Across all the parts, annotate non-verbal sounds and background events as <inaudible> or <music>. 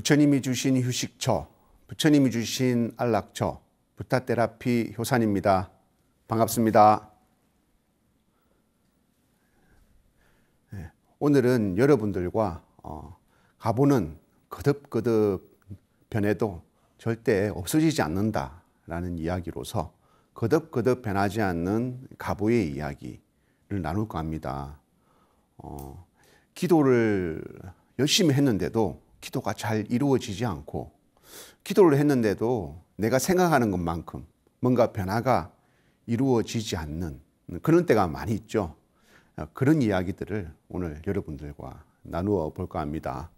부처님이 주신 휴식처, 부처님이 주신 안락처, 부타테라피 효산입니다. 반갑습니다. 예, 오늘은 여러분들과 어, 가보는 거듭거듭 변해도 절대 없어지지 않는다라는 이야기로서 거듭거듭 변하지 않는 가보의 이야기를 나눌까 합니다. 어, 기도를 열심히 했는데도 기도가 잘 이루어지지 않고 기도를 했는데도 내가 생각하는 것만큼 뭔가 변화가 이루어지지 않는 그런 때가 많이 있죠. 어, 그런 이야기들을 오늘 여러분들과 나누어 볼까 합니다.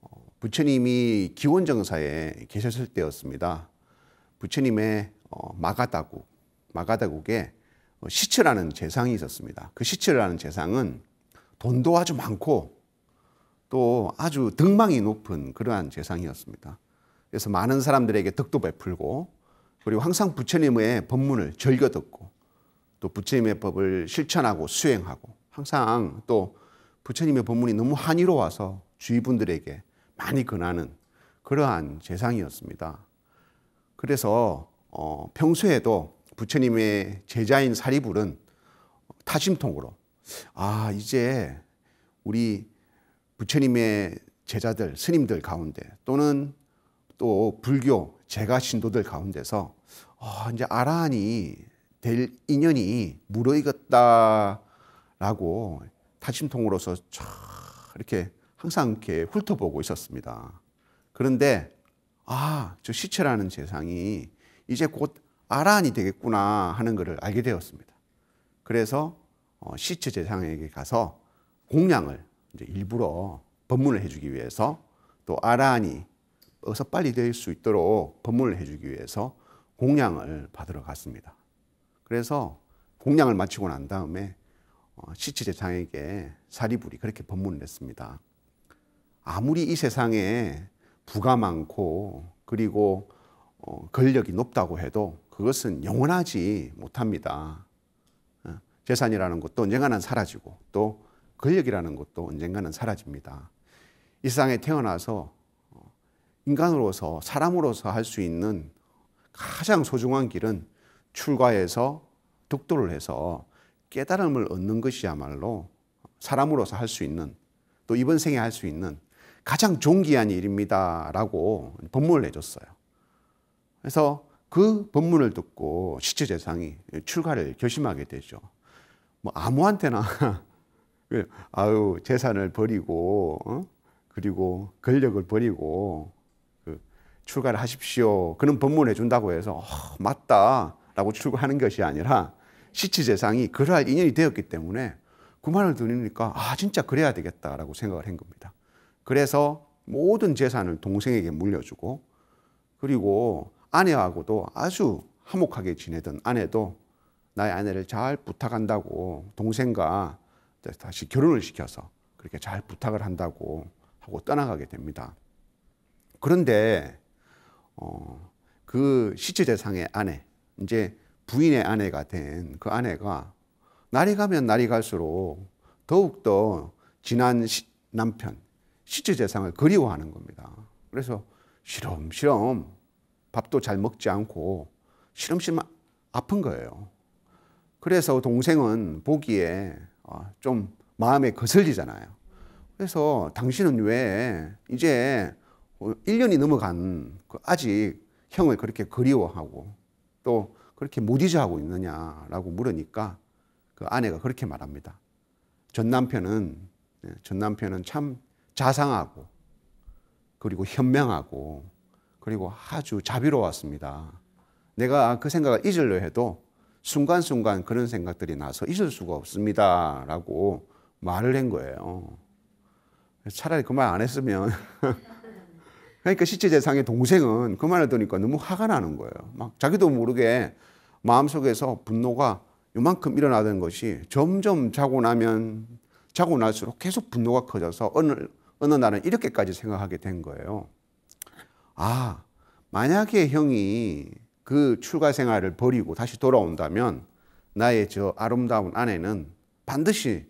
어, 부처님이 기원정사에 계셨을 때였습니다. 부처님의 마가다국, 어, 마가다국에 시츠라는 재상이 있었습니다. 그 시츠라는 재상은 돈도 아주 많고 또 아주 등망이 높은 그러한 재상이었습니다. 그래서 많은 사람들에게 덕도 베풀고 그리고 항상 부처님의 법문을 즐겨 듣고 또 부처님의 법을 실천하고 수행하고 항상 또 부처님의 법문이 너무 한이로워서 주위 분들에게 많이 권하는 그러한 재상이었습니다. 그래서 어, 평소에도 부처님의 제자인 사리불은 타심통으로 아 이제 우리 부처님의 제자들, 스님들 가운데 또는 또 불교 제가 신도들 가운데서 어, 이제 아라한이 될 인연이 무르익었다라고 타심통으로서 쫙 이렇게 항상 이렇게 훑어보고 있었습니다. 그런데 아, 저 시체라는 세상이 이제 곧 아란이 되겠구나 하는 것을 알게 되었습니다. 그래서 어, 시체 제상에게 가서 공양을 이제 일부러 법문을 해주기 위해서 또 아란이 어서 빨리 될 수 있도록 법문을 해주기 위해서 공양을 받으러 갔습니다. 그래서 공양을 마치고 난 다음에 어, 시치제장에게 사리불이 그렇게 법문을 했습니다. 아무리 이 세상에 부가 많고 그리고 어, 권력이 높다고 해도 그것은 영원하지 못합니다. 어, 재산이라는 것도 언젠가는 사라지고 또 권력이라는 그 것도 언젠가는 사라집니다. 이 세상에 태어나서 어, 인간으로서 사람으로서 할 수 있는 가장 소중한 길은 출가해서 득도를 해서 깨달음을 얻는 것이야말로 사람으로서 할 수 있는 또 이번 생에 할 수 있는 가장 존귀한 일입니다라고 법문을 내줬어요. 그래서 그 법문을 듣고 시체 재상이 출가를 결심하게 되죠. 뭐 아무한테나 <laughs> 그, 아유 재산을 버리고 어? 그리고 권력을 버리고 그 출가를 하십시오. 그런 법문해 준다고 해서 어, 아, 맞다라고 출가하는 것이 아니라 시치 재상이 그러할 인연이 되었기 때문에 그 말을 들으니까 아 진짜 그래야 되겠다라고 생각을 한 겁니다. 그래서 모든 재산을 동생에게 물려주고 그리고 아내하고도 아주 화목하게 지내던 아내도 나의 아내를 잘 부탁한다고 동생과 다시 결혼을 시켜서 그렇게 잘 부탁을 한다고 하고 떠나가게 됩니다. 그런데 어, 그 시체재상의 아내, 이제 부인의 아내가 된 그 아내가 날이 가면 날이 갈수록 더욱더 지난 시, 남편, 시체재상을 그리워하는 겁니다. 그래서 시름시름 밥도 잘 먹지 않고 시름시름 아픈 거예요. 그래서 동생은 보기에 어, 좀 마음에 거슬리잖아요. 그래서 당신은 왜 이제 1년이 어, 넘어간 그 아직 형을 그렇게 그리워하고 또 그렇게 무디어하고 있느냐라고 물으니까 그 아내가 그렇게 말합니다. 전 남편은 네, 전 남편은 참 자상하고 그리고 현명하고 그리고 아주 자비로웠습니다. 내가 그 생각을 잊으려 해도 순간순간 그런 생각들이 나서 있을 수가 없습니다. 라고 말을 한 거예요. 차라리 그 말 안 했으면. <laughs> 그러니까 실제재상의 동생은 그 말을 들으니까 너무 화가 나는 거예요. 막 자기도 모르게 마음속에서 분노가 요만큼 일어나던 것이 점점 자고 나면 자고 날수록 계속 분노가 커져서 어느, 어느 날은 이렇게까지 생각하게 된 거예요. 아, 만약에 형이 그 출가 생활을 버리고 다시 돌아온다면 나의 저 아름다운 아내는 반드시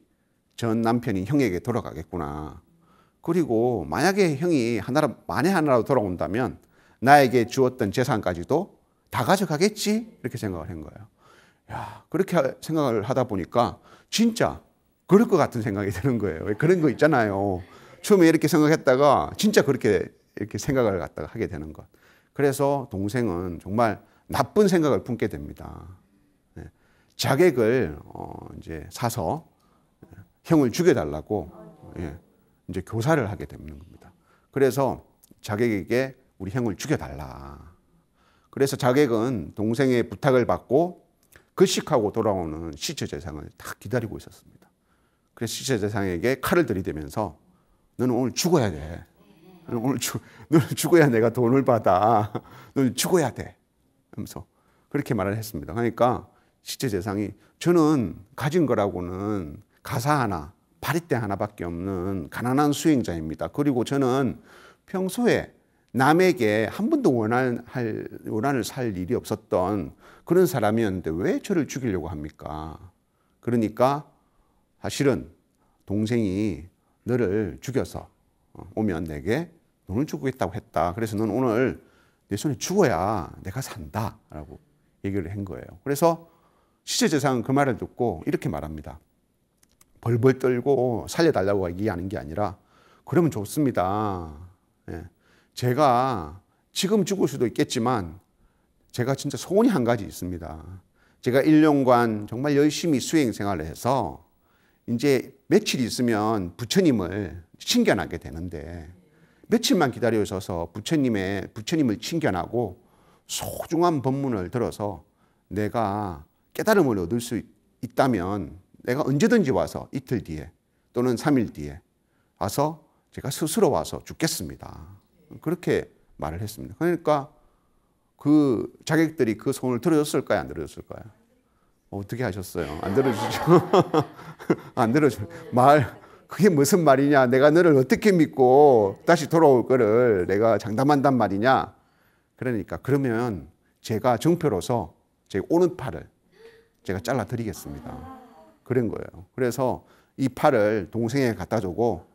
전 남편인 형에게 돌아가겠구나. 그리고 만약에 형이 하나라, 만에 하나라도 돌아온다면 나에게 주었던 재산까지도 다 가져가겠지? 이렇게 생각을 한 거예요. 야, 그렇게 생각을 하다 보니까 진짜 그럴 것 같은 생각이 <laughs> 드는 거예요. 왜 그런 거 있잖아요. 처음에 이렇게 생각했다가 진짜 그렇게 이렇게 생각을 갖다가 하게 되는 것. 그래서 동생은 정말 나쁜 생각을 품게 됩니다. 네. 자객을 어 이제 사서 예, 형을 죽여달라고 예, 이제 교사를 하게 되는 겁니다. 그래서 자객에게 우리 형을 죽여달라. 그래서 자객은 동생의 부탁을 받고 그식하고 돌아오는 시체 재상을 딱 기다리고 있었습니다. 그래서 시체 재상에게 칼을 들이대면서 너는 오늘 죽어야 돼. 오늘 주, 너는 죽어야 내가 돈을 받아. 너는 죽어야 돼. 하면서 그렇게 말을 했습니다. 그러니까 실제 재상이 저는 가진 거라고는 가사 하나, 파리대 하나밖에 없는 가난한 수행자입니다. 그리고 저는 평소에 남에게 한 번도 원 할, 원한을 살 일이 없었던 그런 사람이었는데 왜 저를 죽이려고 합니까? 그러니까 사실은 동생이 너를 죽여서 어, 오면 내게 너는 죽겠다고 했다. 그래서 넌 오늘 내 손에 죽어야 내가 산다. 라고 얘기를 한 거예요. 그래서 시체재상은그 말을 듣고 이렇게 말합니다. 벌벌 떨고 살려달라고 얘기하는 게 아니라 그러면 좋습니다. 예. 제가 지금 죽을 수도 있겠지만 제가 진짜 소원이 한 가지 있습니다. 제가 1년간 정말 열심히 수행 생활을 해서 이제 며칠 있으면 부처님을 신견하게 되는데 며칠만 기다려 주셔서 부처님의 부처님을 친견하고 소중한 법문을 들어서 내가 깨달음을 얻을 수 있다면 내가 언제든지 와서 이틀 뒤에 또는 3일 뒤에 와서 제가 스스로 와서 죽겠습니다. 그렇게 말을 했습니다. 그러니까 그 자객들이 그 소원을 들어줬을까요? 안 들어줬을까요? 어떻게 하셨어요? 안 들어주죠. <laughs> 안 들어줘. 말 그게 무슨 말이냐? 내가 너를 어떻게 믿고 다시 돌아올 거를 내가 장담한단 말이냐? 그러니까 그러면 제가 정표로서 제 오른팔을 제가 잘라드리겠습니다. 그런 거예요. 그래서 이 팔을 동생에게 갖다 주고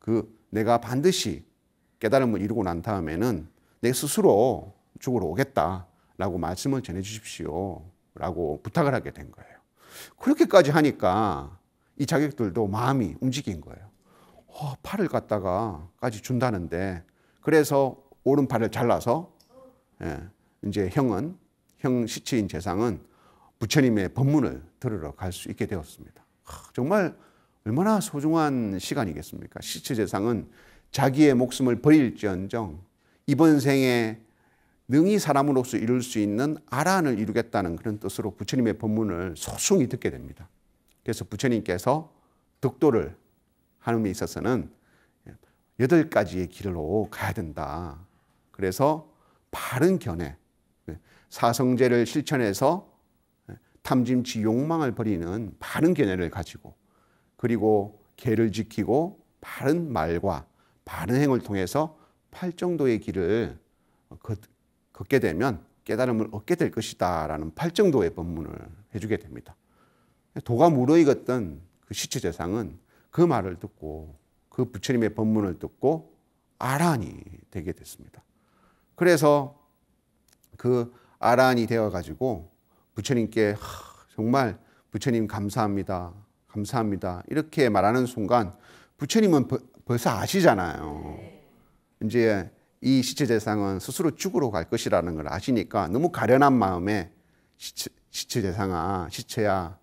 그 내가 반드시 깨달음을 이루고 난 다음에는 내 스스로 죽으러 오겠다라고 말씀을 전해 주십시오. 라고 부탁을 하게 된 거예요. 그렇게까지 하니까 이 자객들도 마음이 움직인 거예요. 어, 팔을 갖다가까지 준다는데 그래서 오른팔을 잘라서 예, 이제 형은 형 시체인 재상은 부처님의 법문을 들으러 갈 수 있게 되었습니다. 하, 정말 얼마나 소중한 시간이겠습니까? 시체 재상은 자기의 목숨을 버릴지언정 이번 생에 능히 사람으로서 이룰 수 있는 아란을 이루겠다는 그런 뜻으로 부처님의 법문을 소중히 듣게 됩니다. 그래서 부처님께서 득도를 하는 데 있어서는 여덟 가지의 길로 가야 된다. 그래서 바른 견해, 사성제를 실천해서 탐진치 욕망을 버리는 바른 견해를 가지고 그리고 계를 지키고 바른 말과 바른 행을 통해서 팔정도의 길을 걷게 되면 깨달음을 얻게 될 것이다 라는 팔정도의 법문을 해주게 됩니다. 도가 무르익었던 그 시체 재상은 그 말을 듣고 그 부처님의 법문을 듣고 아란이 되게 됐습니다. 그래서 그 아란이 되어 가지고 부처님께 정말 부처님 감사합니다. 감사합니다. 이렇게 말하는 순간 부처님은 벌써 아시잖아요. 이제 이 시체 재상은 스스로 죽으러 갈 것이라는 걸 아시니까 너무 가련한 마음에 시체, 시체 재상아, 시체야,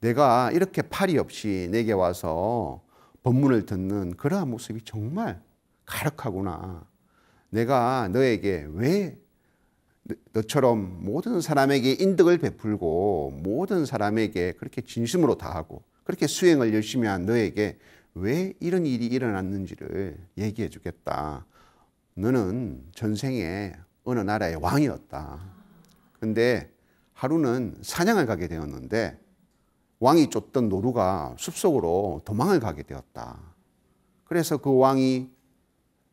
내가 이렇게 팔이 없이 내게 와서 법문을 듣는 그러한 모습이 정말 가륵하구나. 내가 너에게 왜 너처럼 모든 사람에게 인덕을 베풀고 모든 사람에게 그렇게 진심으로 다하고 그렇게 수행을 열심히 한 너에게 왜 이런 일이 일어났는지를 얘기해 주겠다. 너는 전생에 어느 나라의 왕이었다. 근데 하루는 사냥을 가게 되었는데 왕이 쫓던 노루가 숲속으로 도망을 가게 되었다. 그래서 그 왕이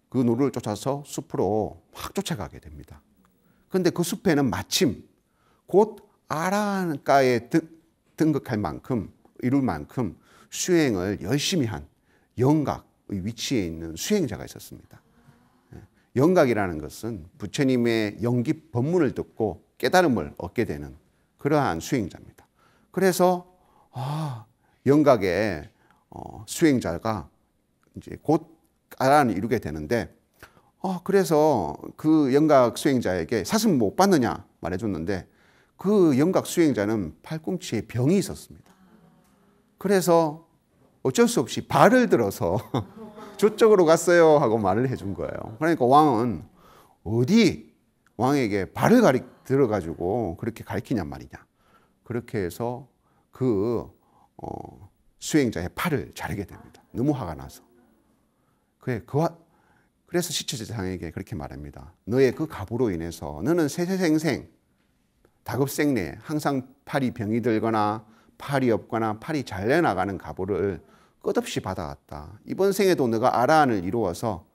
그 노루를 쫓아서 숲으로 막 쫓아가게 됩니다. 그런데그 숲에는 마침 곧 아라한가에 등극할 만큼 이룰 만큼 수행을 열심히 한 영각의 위치에 있는 수행자가 있었습니다. 예. 영각이라는 것은 부처님의 영기 법문을 듣고 깨달음을 얻게 되는 그러한 수행자입니다. 그래서 아, 영각의 어, 수행자가 이제 곧 까란을 이루게 되는데 어, 그래서 그 영각 수행자에게 사슴 못 뭐 받느냐 말해줬는데 그 영각 수행자는 팔꿈치에 병이 있었습니다. 그래서 어쩔 수 없이 발을 들어서 <laughs> 저쪽으로 갔어요 하고 말을 해준 거예요. 그러니까 왕은 어디 왕에게 발을 가리 들어가지고 그렇게 가리키냔 말이냐. 그렇게 해서 그 어, 수행자의 팔을 자르게 됩니다. 너무 화가 나서. 그의 그 그래서 시체제장에게 그렇게 말합니다. 너의 그 갑으로 인해서 너는 세세생생 다급생내 항상 팔이 병이 들거나 팔이 없거나 팔이 잘려나가는 갑오 끝없이 받아왔다. 이번 생에도 너가 아라한을 이루어서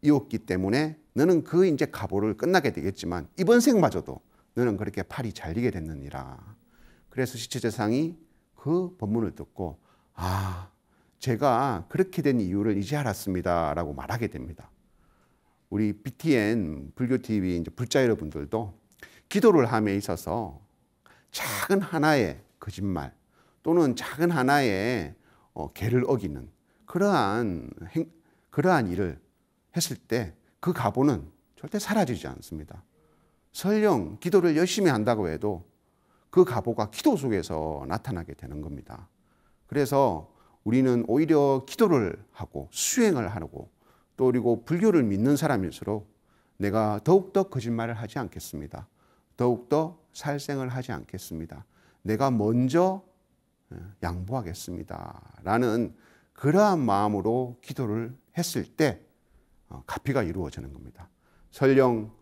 이었기 때문에 너는 그 이제 갑오를 끝나게 되겠지만 이번 생마저도 너는 그렇게 팔이 잘리게 됐느니라. 그래서 시체제상이 그 법문을 듣고 아 제가 그렇게 된 이유를 이제 알았습니다라고 말하게 됩니다. 우리 BTN 불교 TV 이제 불자 여러분들도 기도를 함에 있어서 작은 하나의 거짓말 또는 작은 하나의 어, 개를 어기는 그러한 행, 그러한 일을 했을 때 그 가보는 절대 사라지지 않습니다. 설령 기도를 열심히 한다고 해도 그 가보가 기도 속에서 나타나게 되는 겁니다. 그래서 우리는 오히려 기도를 하고 수행을 하고 또 그리고 불교를 믿는 사람일수록 내가 더욱더 거짓말을 하지 않겠습니다. 더욱더 살생을 하지 않겠습니다. 내가 먼저 예, 양보하겠습니다. 라는 그러한 마음으로 기도를 했을 때 어, 가피가 이루어지는 겁니다. 설령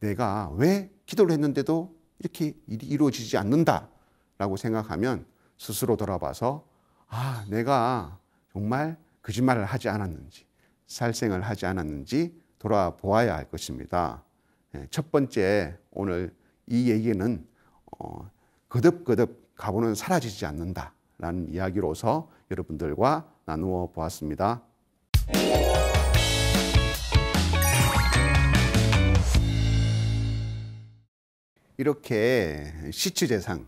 내가 왜 기도를 했는데도 이렇게 일이 이루어지지 않는다라고 생각하면 스스로 돌아봐서 아, 내가 정말 거짓말을 하지 않았는지, 살생을 하지 않았는지 돌아보아야 할 것입니다. 예, 첫 번째 오늘 이 얘기는 어, 거듭거듭 가보는 사라지지 않는다라는 이야기로서 여러분들과 나누어 보았습니다. 이렇게 시츠 재상에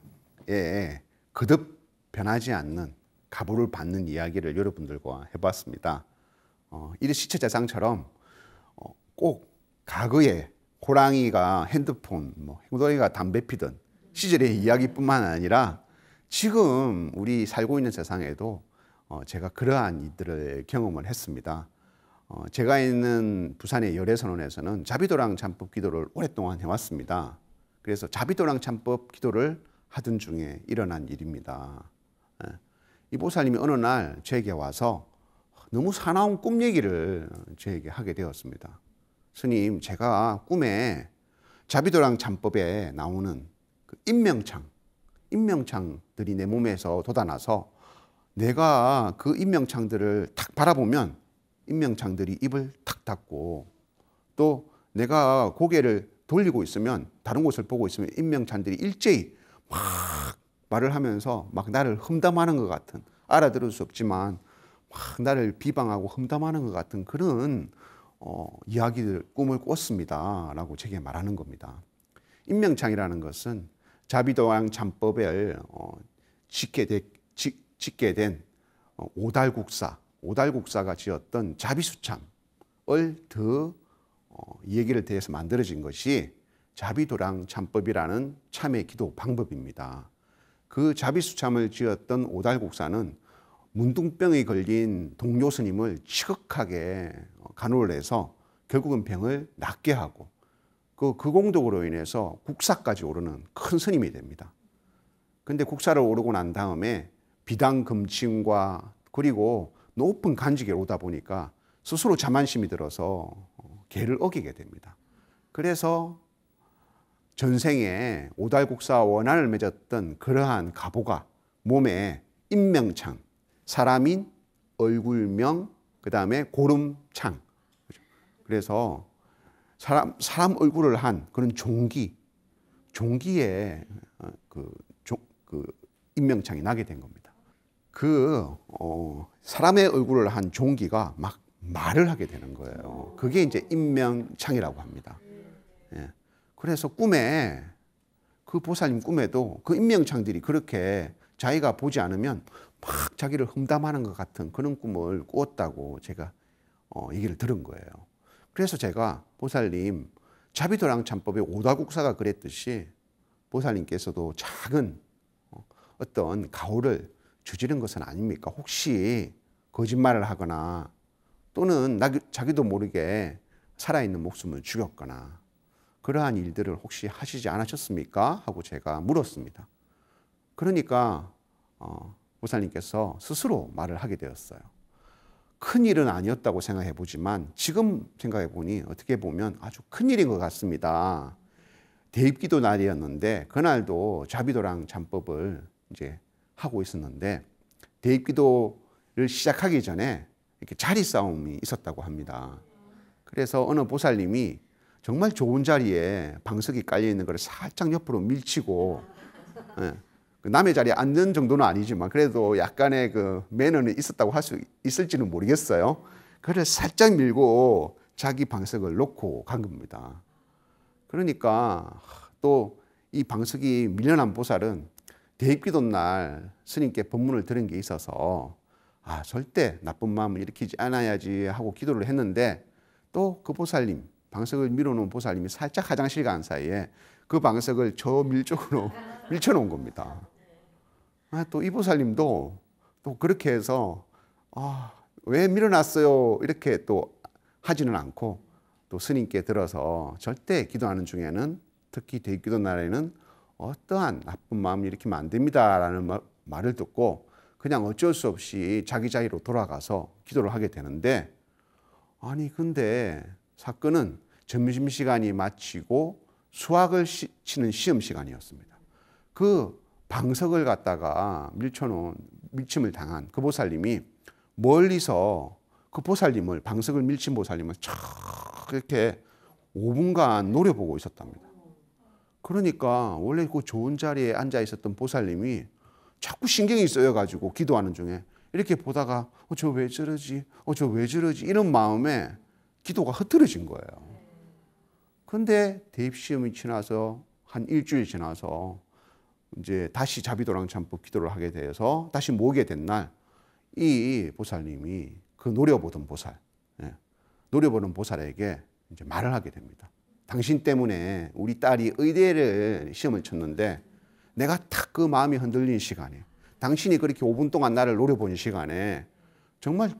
거듭 변하지 않는 가부를 받는 이야기를 여러분들과 해봤습니다. 어, 이 시체 재상처럼 어, 꼭 과거에 호랑이가 핸드폰, 뭐 행돌이가 담배 피던 시절의 이야기뿐만 아니라 지금 우리 살고 있는 세상에도 어, 제가 그러한 일들을 경험을 했습니다. 어, 제가 있는 부산의 열애선원에서는 자비도랑 잠복 기도를 오랫동안 해왔습니다. 그래서 자비도랑참법 기도를 하던 중에 일어난 일입니다. 예. 이 보살님이 어느 날저게 와서 너무 사나운 꿈 얘기를 저에게 하게 되었습니다. 스님, 제가 꿈에 자비도랑 잠법에 나오는 그 인명창, 인명창들이 내 몸에서 돋아나서 내가 그 인명창들을 탁 바라보면 인명창들이 입을 탁 닫고 또 내가 고개를 돌리고 있으면 다른 곳을 보고 있으면 임명찬들이 일제히 막 말을 하면서 막 나를 흠담하는것 같은 알아들을 수 없지만 막 나를 비방하고 흠담하는것 같은 그런 어, 이야기들 꿈을 꿨습니다라고 제게 말하는 겁니다. 임명창이라는 것은 자비도왕 참법을 어, 짓게, 되, 짓, 짓게 된 어, 오달국사, 오달국사가 지었던 자비수참을 더 어, 이 얘기를 대해서 만들어진 것이 자비도랑 참법이라는 참의 기도 방법입니다. 그 자비수참을 지었던 오달국사는 문둥병에 걸린 동료 스님을 지극하게 어, 간호를 해서 결국은 병을 낫게 하고 그, 그 공덕으로 인해서 국사까지 오르는 큰 스님이 됩니다. 근데 국사를 오르고 난 다음에 비단금침과 그리고 높은 간직에 오다 보니까 스스로 자만심이 들어서 개를 어기게 됩니다. 그래서 전생에 오달국사 원한을 맺었던 그러한 가보가 몸에 인명창, 사람인 얼굴명, 그 다음에 고름창. 그래서 사람, 사람 얼굴을 한 그런 종기, 종기에 어, 그, 그 인명창이 나게 된 겁니다. 그, 어, 사람의 얼굴을 한 종기가 막 말을 하게 되는 거예요. 그게 이제 인명창이라고 합니다. 예. 그래서 꿈에 그 보살님 꿈에도 그 인명창들이 그렇게 자기가 보지 않으면 막 자기를 험담하는 것 같은 그런 꿈을 꾸었다고 제가 어, 얘기를 들은 거예요. 그래서 제가 보살님 자비도량참법의 오다국사가 그랬듯이 보살님께서도 작은 어, 어떤 가오를 주지른 것은 아닙니까? 혹시 거짓말을 하거나 또는 나, 자기도 모르게 살아있는 목숨을 죽였거나 그러한 일들을 혹시 하시지 않으셨습니까? 하고 제가 물었습니다. 그러니까 어, 보살님께서 스스로 말을 하게 되었어요. 큰 일은 아니었다고 생각해 보지만 지금 생각해 보니 어떻게 보면 아주 큰 일인 것 같습니다. 대입기도 날이었는데 그날도 자비도랑 잠법을 이제 하고 있었는데 대입기도를 시작하기 전에 이렇게 자리 싸움이 있었다고 합니다. 그래서 어느 보살님이 정말 좋은 자리에 방석이 깔려 있는 걸 살짝 옆으로 밀치고 예, 그 남의 자리에 앉는 정도는 아니지만 그래도 약간의 그 매너는 있었다고 할 수 있을지는 모르겠어요. 그를 살짝 밀고 자기 방석을 놓고 간 겁니다. 그러니까 또 이 방석이 밀려난 보살은 대입기도 날 스님께 법문을 들은 게 있어서 아, 절대 나쁜 마음을 일으키지 않아야지 하고 기도를 했는데 또 그 보살님, 방석을 밀어놓은 보살님이 살짝 화장실 간 사이에 그 방석을 저 밀쪽으로 <laughs> 밀쳐놓은 겁니다. 아, 또 이 보살님도 또 그렇게 해서 아, 왜 밀어놨어요? 이렇게 또 하지는 않고 또 스님께 들어서 절대 기도하는 중에는 특히 대기도 날에는 어떠한 나쁜 마음을 일으키면 안 됩니다라는 말, 말을 듣고 그냥 어쩔 수 없이 자기 자리로 돌아가서 기도를 하게 되는데 아니 근데 사건은 점심 시간이 마치고 수학을 시, 치는 시험 시간이었습니다. 그 방석을 갖다가 밀쳐놓은 밀침을 당한 그 보살님이 멀리서 그 보살님을 방석을 밀친 보살님을 촥 이렇게 5분간 노려보고 있었답니다. 그러니까 원래 그 좋은 자리에 앉아 있었던 보살님이 자꾸 신경이 쓰여가지고 기도하는 중에 이렇게 보다가 어, 저왜 저러지? 어, 저왜 저러지? 이런 마음에 기도가 흐트러진 거예요. 근데 대입시험이 지나서 한 일주일 지나서 이제 다시 자비도랑참법 기도를 하게 돼서 다시 모게 된 날 이 보살님이 그 노려보던 보살, 예, 노려보는 보살에게 이제 말을 하게 됩니다. 당신 때문에 우리 딸이 의대를 시험을 쳤는데 내가 탁 그 마음이 흔들린 시간에 당신이 그렇게 5분 동안 나를 노려본 시간에 정말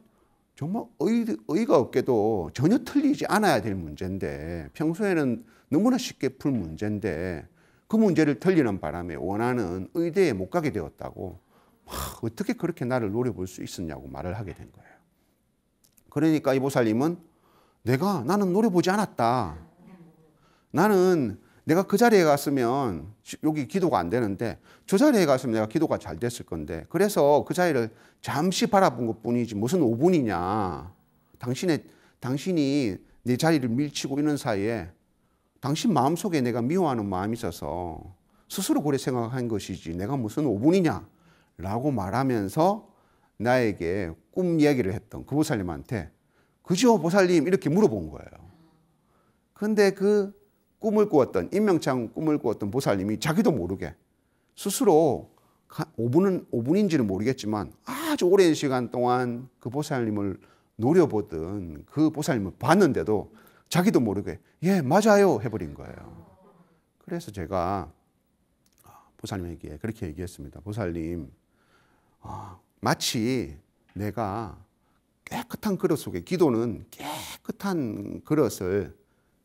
정말 의, 의가 없게도 전혀 틀리지 않아야 될 문제인데 평소에는 너무나 쉽게 풀 문제인데 그 문제를 틀리는 바람에 원하는 의대에 못 가게 되었다고 막 어떻게 그렇게 나를 노려볼 수 있었냐고 말을 하게 된 거예요. 그러니까 이 보살님은 내가 나는 노려보지 않았다. 나는 내가 그 자리에 갔으면 여기 기도가 안 되는데 저 자리에 갔으면 내가 기도가 잘 됐을 건데 그래서 그 자리를 잠시 바라본 것 뿐이지 무슨 5분이냐. 당신의, 당신이 내 자리를 밀치고 있는 사이에 당신 마음속에 내가 미워하는 마음이 있어서 스스로 그래 생각한 것이지 내가 무슨 5분이냐. 라고 말하면서 나에게 꿈 이야기를 했던 그 보살님한테 그죠 보살님 이렇게 물어본 거예요. 근데 그 꿈을 꾸었던 임명창 꿈을 꾸었던 보살님이 자기도 모르게 스스로 5분은 5분인지는 모르겠지만 아주 오랜 시간 동안 그 보살님을 노려보던 그 보살님을 봤는데도 자기도 모르게 예 맞아요 해버린 거예요. 그래서 제가 아, 보살님에게 그렇게 얘기했습니다. 보살님 아, 마치 내가 깨끗한 그릇 속에 기도는 깨끗한 그릇을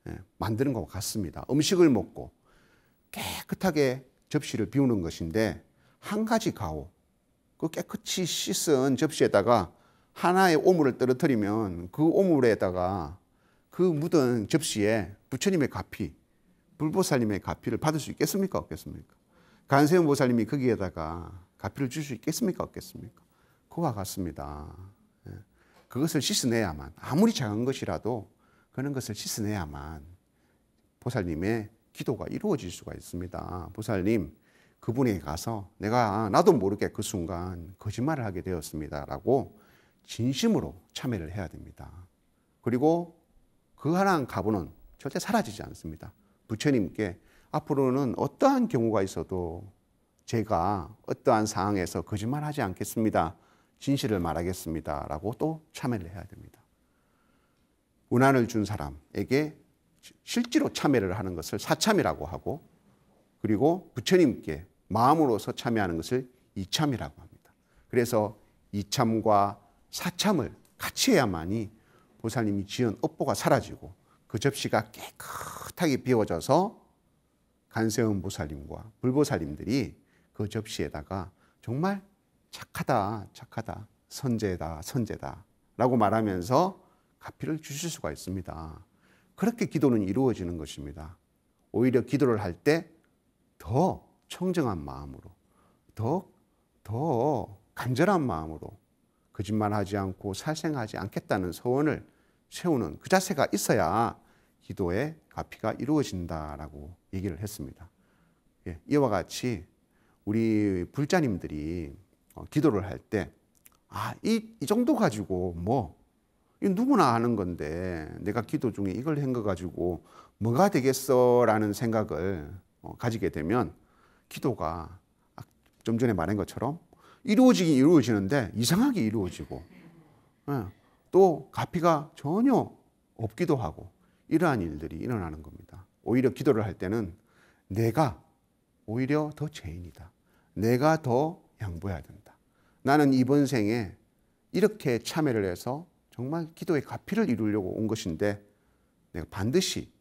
예, 만드는 것 같습니다. 음식을 먹고 깨끗하게 접시를 비우는 것인데 한 가지 가오 그 깨끗이 씻은 접시에다가 하나의 오물을 떨어뜨리면 그 오물에다가 그 묻은 접시에 부처님의 가피, 불보살님의 가피를 받을 수 있겠습니까? 없겠습니까? 간세음 보살님이 거기에다가 가피를 줄 수 있겠습니까? 없겠습니까? 그와 같습니다. 예, 그것을 씻어내야만 아무리 작은 것이라도 그런 것을 씻어내야만 보살님의 기도가 이루어질 수가 있습니다. 보살님, 그분에 가서 내가 나도 모르게 그 순간 거짓말을 하게 되었습니다. 라고 진심으로 참여를 해야 됩니다. 그리고 그 하나한 가부는 절대 사라지지 않습니다. 부처님께 앞으로는 어떠한 경우가 있어도 제가 어떠한 상황에서 거짓말하지 않겠습니다. 진실을 말하겠습니다. 라고 또 참여를 해야 됩니다. 운한을준 사람에게 실제로 참여를 하는 것을 사참이라고 하고 그리고 부처님께 마음으로서 참여하는 것을 이참이라고 합니다. 그래서 이참과 사참을 같이 해야만이 보살님이 지은 업보가 사라지고 그 접시가 깨끗하게 비워져서 간세음 보살님과 불보살님들이 그 접시에다가 정말 착하다, 착하다, 선제다, 선제다 라고 말하면서 가피를 주실 수가 있습니다. 그렇게 기도는 이루어지는 것입니다. 오히려 기도를 할 때 더 청정한 마음으로, 더, 더 간절한 마음으로 거짓말하지 않고 살생하지 않겠다는 소원을 세우는 그 자세가 있어야 기도의 가피가 이루어진다라고 얘기를 했습니다. 예, 이와 같이 우리 불자님들이 어, 기도를 할 때, 아, 이, 이 정도 가지고 뭐이 누구나 하는 건데 내가 기도 중에 이걸 한거 가지고 뭐가 되겠어라는 생각을 어, 가지게 되면 기도가 아, 좀 전에 말한 것처럼 이루어지긴 이루어지는데 이상하게 이루어지고 예, 또 가피가 전혀 없기도 하고 이러한 일들이 일어나는 겁니다. 오히려 기도를 할 때는 내가 오히려 더 죄인이다. 내가 더 양보해야 된다. 나는 이번 생에 이렇게 참여를 해서 정말 기도의 가피를 이루려고 온 것인데 내가 반드시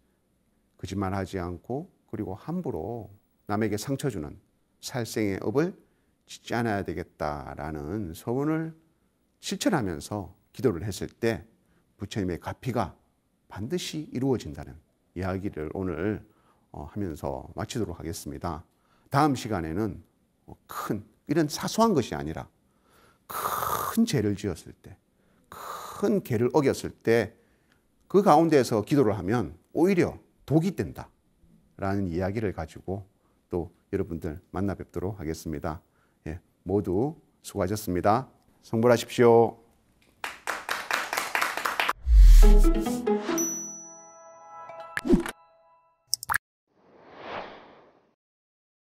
거짓말하지 않고 그리고 함부로 남에게 상처 주는 살생의 업을 짓지 않아야 되겠다라는 소원을 실천하면서 기도를 했을 때 부처님의 가피가 반드시 이루어진다는 이야기를 오늘 어, 하면서 마치도록 하겠습니다. 다음 시간에는 뭐 큰 이런 사소한 것이 아니라 큰 죄를 지었을 때큰 개를 어겼을 때 그 가운데서 기도를 하면 오히려 독이 된다. 라는 이야기를 가지고 또 여러분들 만나 뵙도록 하겠습니다. 예, 모두 수고하셨습니다. 성불하십시오.